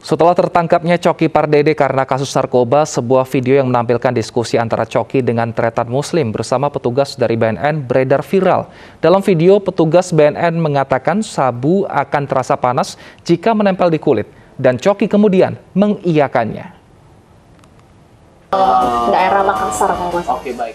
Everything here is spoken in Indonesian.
Setelah tertangkapnya Coki Pardede karena kasus narkoba, sebuah video yang menampilkan diskusi antara Coki dengan Tretan muslim bersama petugas dari BNN beredar viral. Dalam video, petugas BNN mengatakan sabu akan terasa panas jika menempel di kulit, dan Coki kemudian mengiyakannya. Daerah Makassar Oke, baik.